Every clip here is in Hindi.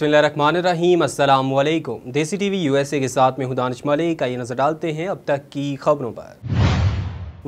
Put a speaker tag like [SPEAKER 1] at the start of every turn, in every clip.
[SPEAKER 1] बसमीम अल्लाम देसी टीवी यूएसए के साथ में हुदानश मलिक ये नज़र डालते हैं अब तक की खबरों पर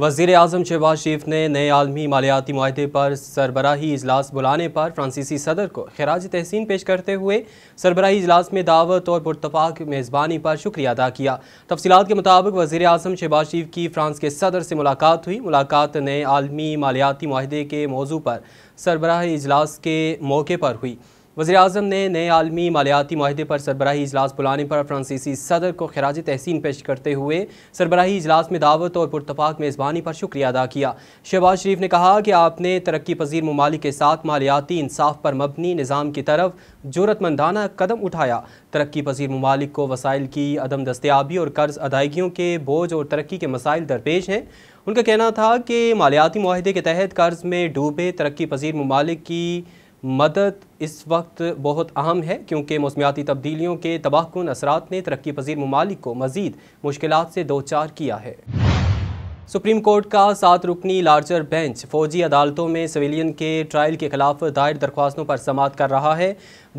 [SPEAKER 1] वजीर अजम शहबाज शरीफ ने नए आलमी मालियाती माहे पर सरबराही इजलास बुलाने पर फ्रांसीसी सदर को खराज तहसीन पेश करते हुए सरबराही इजलास में दावत और पुरतफाक मेज़बानी पर शुक्रिया अदा किया तफसीत के मुताबिक वजीर अजम शहबाज शरीफ की फ्रांस के सदर से मुलाकात हुई मुलाकात नए आलमी मालियाती माहे के मौजू पर सरबराह इजलास के मौके पर हुई वजी अजम ने नए आलमी मालियाती माहे पर सरबराही इजलास बुलाने पर फ्रांसीसी सदर को खराज तहसीन पेश करते हुए सरबराही इजलास में दावत और पुरतफाक मेज़बानी पर शुक्रिया अदा किया शहबाज शरीफ ने कहा कि आपने तरक्की पजीर ममालिक के साथ मालियाती इंसाफ पर मबनी निज़ाम की तरफ जरूरतमंदाना कदम उठाया तरक्की पजीर ममालिक को वसाइल की अदम दस्तियाबी और कर्ज़ अदायगियों के बोझ और तरक्की के मसाइल दरपेश हैं उनका कहना था कि मालियाती माहदे के तहत कर्ज़ में डूबे तरक्की पजीर ममालिक की मदद इस वक्त बहुत अहम है क्योंकि मौसमियाती तब्दीलियों के तबाहकुन असरात ने तरक्की पजीर ममालिक को मज़ीद मुश्किल से दो चार किया है सुप्रीम कोर्ट का सात रुकनी लार्जर बेंच फौजी अदालतों में सिविलियन के ट्रायल के खिलाफ दायर दरख्वास्तों पर समात कर रहा है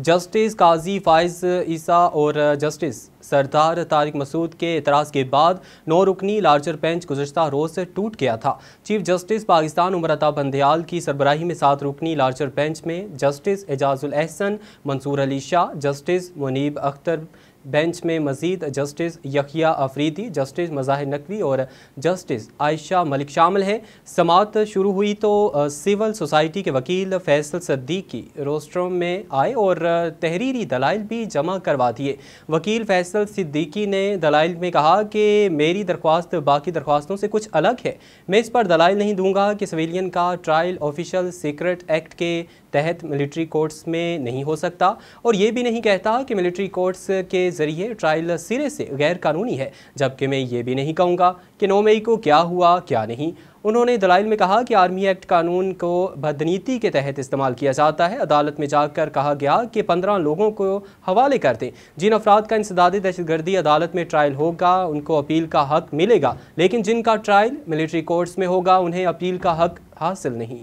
[SPEAKER 1] जस्टिस काजी फाइज ईसा और जस्टिस सरदार तारिक मसूद के इतराज़ के बाद नौ रुकनी लार्जर बेंच गुजशत रोज़ से टूट गया था चीफ जस्टिस पाकिस्तान उमर अता बंदयाल की सरबराही में सात रुकनी लार्जर बेंच में justice Ijazul Ahsan Mansoor Ali Shah justice Munib Akhtar bench में मजीद जस्टिस यखिया अफरीदी जस्टिस मज़ाहिर नकवी और जस्टिस आयशा मलिक शामिल हैं समात शुरू हुई तो सिविल सोसाइटी के वकील फैसल सद्दीकी रोस्ट्रोम में आए और तहरीरी दलाइल भी जमा करवा दिए वकील फैसल सिद्दीकी ने दलाइल में कहा कि मेरी दरख्वास्त बाकी दरख्वास्तों से कुछ अलग है मैं इस पर दलाइल नहीं दूंगा कि सविलियन का ट्रायल ऑफिशियल सीक्रेट एक्ट के तहत मिलिट्री कोर्ट्स में नहीं हो सकता और ये भी नहीं कहता कि मिलिट्री कोर्ट्स के जरिए ट्रायल सिरे से गैर कानूनी है जबकि मैं ये भी नहीं कहूँगा कि नौ मई को क्या हुआ क्या नहीं उन्होंने दलाइल में कहा कि आर्मी एक्ट कानून को बदनीति के तहत इस्तेमाल किया जाता है अदालत में जाकर कहा गया कि पंद्रह लोगों को हवाले कर दें जिन अफराद का इंसदादी दहशतगर्दी अदालत में ट्रायल होगा उनको अपील का हक मिलेगा लेकिन जिनका ट्रायल मिलिट्री कोर्ट्स में होगा उन्हें अपील का हक हासिल नहीं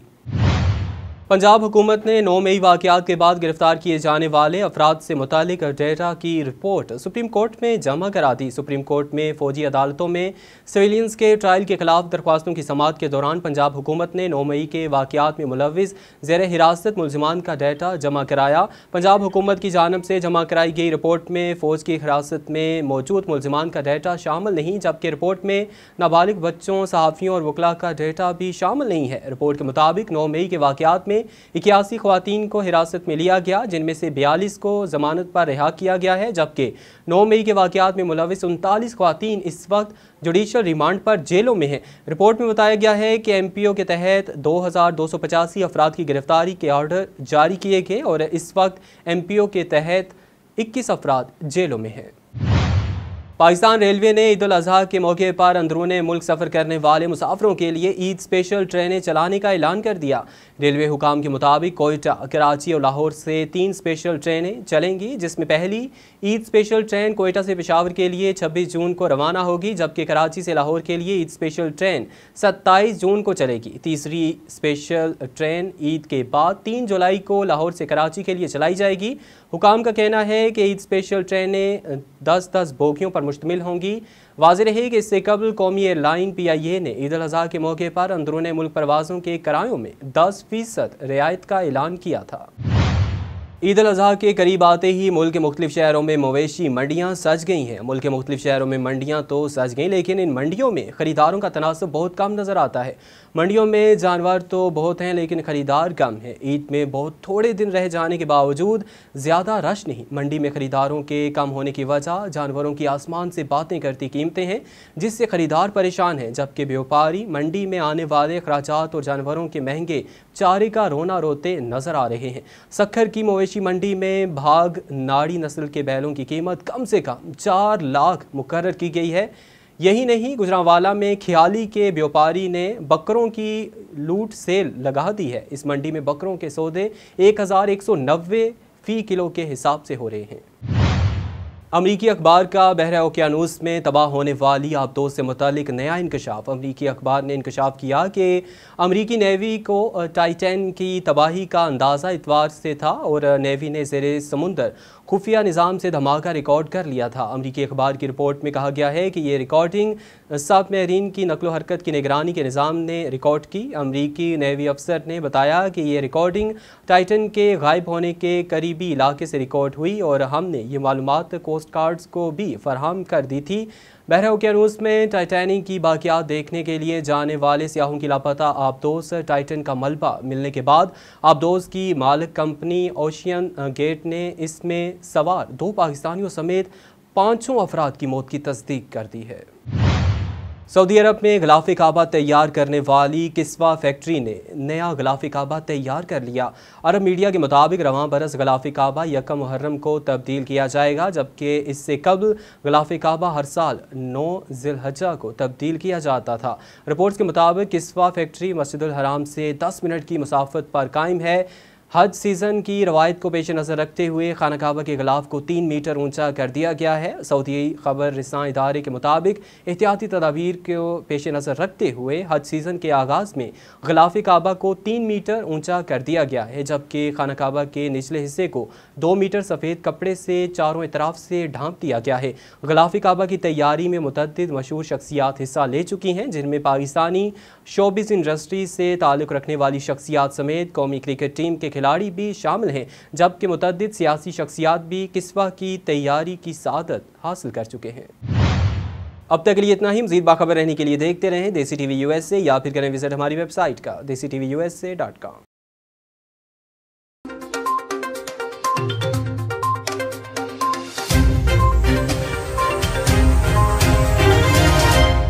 [SPEAKER 1] पंजाब हुकूमत ने नौ मई वाकत के बाद गिरफ्तार किए जाने वाले अफराद से मुतल डेटा की रिपोर्ट सुप्रीम कोर्ट में जमा करा दी सुप्रीम कोर्ट में फ़ौजी अदालतों में सिविलियंस के ट्रायल के खिलाफ दरख्वास्तों की समात के दौरान पंजाब हुकूमत ने नौ मई के वाकत में मुलविस जेर हिरासत मुलजमान का डेटा जमा कराया पंजाब हुकूमत की जानब से जमा कराई गई रिपोर्ट में फ़ौज की हिरासत में मौजूद मुलजमान का डेटा शामिल नहीं जबकि रिपोर्ट में नाबालिग बच्चों सहाफ़ियों और वकला का डेटा भी शामिल नहीं है रिपोर्ट के मुताबिक नौ मई के वाकत में में इक्यासी खुवान को हिरासत में लिया गया जिनमें से बयालीस को जमानत पर रिहा किया गया है जबकि नौ मई के वाकत में मुलविस उनतालीस खुवान इस वक्त जुडिशल रिमांड पर जेलों में हैं रिपोर्ट में बताया गया है कि एम पी ओ के तहत दो हज़ार दो सौ पचासी अफराद की गिरफ्तारी के ऑर्डर जारी किए गए और इस वक्त एम पी ओ के तहत इक्कीस अफराद जेलों में हैं पाकिस्तान रेलवे ने ईद अजी के मौके पर अंदरून मुल्क सफ़र करने वाले मुसाफरों के लिए ईद स्पेशल ट्रेनें चलाने का ऐलान कर दिया रेलवे हुकाम के मुताबिक कोयटा कराची और लाहौर से तीन स्पेशल ट्रेनें चलेंगी जिसमें पहली ईद स्पेशल ट्रेन कोयटा से पेशावर के लिए छब्बीस जून को रवाना होगी जबकि कराची से लाहौर के लिए ईद स्पेशल ट्रेन सत्ताईस जून को चलेगी तीसरी स्पेशल ट्रेन ईद के बाद तीन जुलाई को लाहौर से कराची के लिए चलाई जाएगी हुकाम का कहना है कि ईद स्पेशल ट्रेनें दस दस बोगियों पर मुश्तमिल होंगी वाज रहे कि इससे कबल कौमी एयरलाइन पी आई ए ने ईद अजी के मौके पर अंदरून मुल्क परवाज़ों के किरायों में दस फीसद रियायत का ऐलान किया था ईद अल अजहा के करीब आते ही मुल्क के मुख्तलिफ शहरों में मवेशी मंडियाँ सज गई हैं मुल्क के मुख्तलिफ शहरों में मंडियाँ तो सज गई लेकिन इन मंडियों में ख़रीदारों का तनासब बहुत कम नज़र आता है मंडियों में जानवर तो बहुत हैं लेकिन ख़रीदार कम हैं ईद में बहुत थोड़े दिन रह जाने के बावजूद ज़्यादा रश नहीं मंडी में ख़रीदारों के कम होने की वजह जानवरों की आसमान से बातें करती कीमतें हैं जिससे ख़रीदार परेशान हैं जबकि व्यापारी मंडी में आने वाले अखराज और जानवरों के महंगे चारे का रोना रोते नज़र आ रहे हैं सखर की मवेशी कृषि मंडी में भाग नाड़ी नस्ल के बैलों की कीमत कम से कम चार लाख मुकर की गई है यही नहीं गुजरावाला में ख्याली के व्यापारी ने बकरों की लूट सेल लगा दी है इस मंडी में बकरों के सौदे नब्बे फी किलो के हिसाब से हो रहे हैं अमरीकी अखबार का बहरा ओकेानूस में तबाह होने वाली आपदों से मुतलिक नया इंकशाफ अमरीकी अखबार ने इंकशाफ किया कि अमरीकी नेवी को टाइटन की तबाही का अंदाज़ा इतवार से था और नेवी ने जेर समुंदर खुफिया निज़ाम से धमाका रिकॉर्ड कर लिया था अमरीकी अखबार की रिपोर्ट में कहा गया है कि ये रिकॉर्डिंग सब मेरीन की नकलो हरकत की निगरानी के निज़ाम ने रिकॉर्ड की अमरीकी नेवी अफसर ने बताया कि ये रिकॉर्डिंग टाइटन के गायब होने के करीबी इलाके से रिकॉर्ड हुई और हमने ये मालूम को पोस्ट कार्ड्स को भी फरहम कर दी थी के ओकियानूस में टाइटैनिक की बाकियात देखने के लिए जाने वाले सियाहों की लापता आबदोस टाइटन का मलबा मिलने के बाद आबदोस की मालिक कंपनी ओशियन गेट ने इसमें सवार दो पाकिस्तानियों समेत पाँचों अफराद की मौत की तस्दीक कर दी है सऊदी अरब में गलाफी काबा तैयार करने वाली किस्वा फैक्ट्री ने नया गलाफी काबा तैयार कर लिया अरब मीडिया के मुताबिक रवान बरस गलाफी काबा यकम मुहर्रम को तब्दील किया जाएगा जबकि इससे कबल गलाफी काबा हर साल नौ जिलहजा को तब्दील किया जाता था रिपोर्ट्स के मुताबिक किस्वा फैक्ट्री मस्जिद हराम से दस मिनट की मसाफत पर कायम है हज सीज़न की रवायत को पेश नज़र रखते हुए खाना काबा के गलाफ को तीन मीटर ऊंचा कर दिया गया है सऊदी खबर रसा इदारे के मुताबिक एहतियाती तदाबीर को पेश नज़र रखते हुए हज सीज़न के आगाज़ में गलाफ काबा को तीन मीटर ऊंचा कर दिया गया है जबकि खाना काबा के निचले हिस्से को दो मीटर सफ़ेद कपड़े से चारों इतराफ़ से ढांप दिया गया है गलाफ काबा की तैयारी में मुतद मशहूर शख्सियात हिस्सा ले चुकी हैं जिनमें पाकिस्तानी शोबिस इंडस्ट्री से ताल्लुक़ रखने वाली शख्सियात समेत कौमी क्रिकेट टीम के खिलाफ खिलाड़ी भी शामिल हैं जबकि मुतद सियासी शख्सियात भी किस्वा की तैयारी की सदत हासिल कर चुके हैं अब तक के लिए इतना ही मजीद बाखबर रहने के लिए देखते रहें देसी टीवी यूएसए या फिर करें विजिट हमारी वेबसाइट का Desi T V U S A dot com